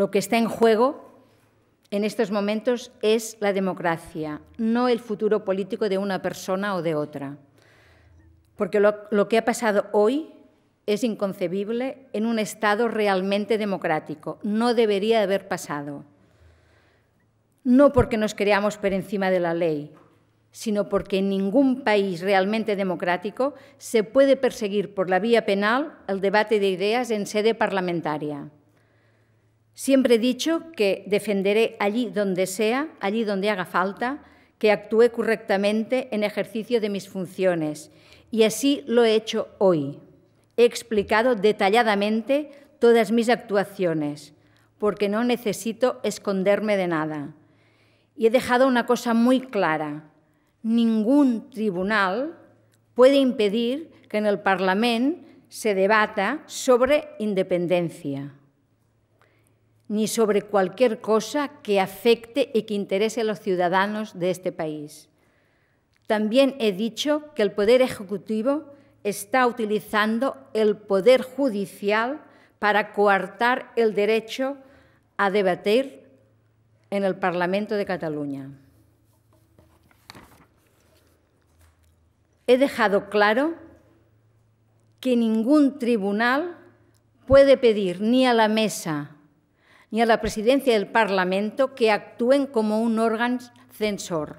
Lo que está en juego en estos momentos es la democracia, no el futuro político de una persona o de otra. Porque lo, que ha pasado hoy es inconcebible en un Estado realmente democrático. No debería haber pasado. No porque nos creamos por encima de la ley, sino porque en ningún país realmente democrático se puede perseguir por la vía penal el debate de ideas en sede parlamentaria. Siempre he dicho que defenderé allí donde sea, allí donde haga falta, que actúe correctamente en ejercicio de mis funciones. Y así lo he hecho hoy. He explicado detalladamente todas mis actuaciones, porque no necesito esconderme de nada. Y he dejado una cosa muy clara. Ningún tribunal puede impedir que en el Parlamento se debata sobre independencia ni sobre cualquier cosa que afecte y que interese a los ciudadanos de este país. También he dicho que el Poder Ejecutivo está utilizando el Poder Judicial para coartar el derecho a debatir en el Parlamento de Cataluña. He dejado claro que ningún tribunal puede pedir ni a la mesa ni a la presidencia del Parlamento que actúen como un órgano censor.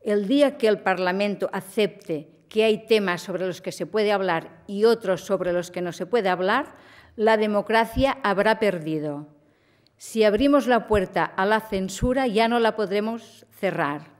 El día que el Parlamento acepte que hay temas sobre los que se puede hablar y otros sobre los que no se puede hablar, la democracia habrá perdido. Si abrimos la puerta a la censura, ya no la podremos cerrar.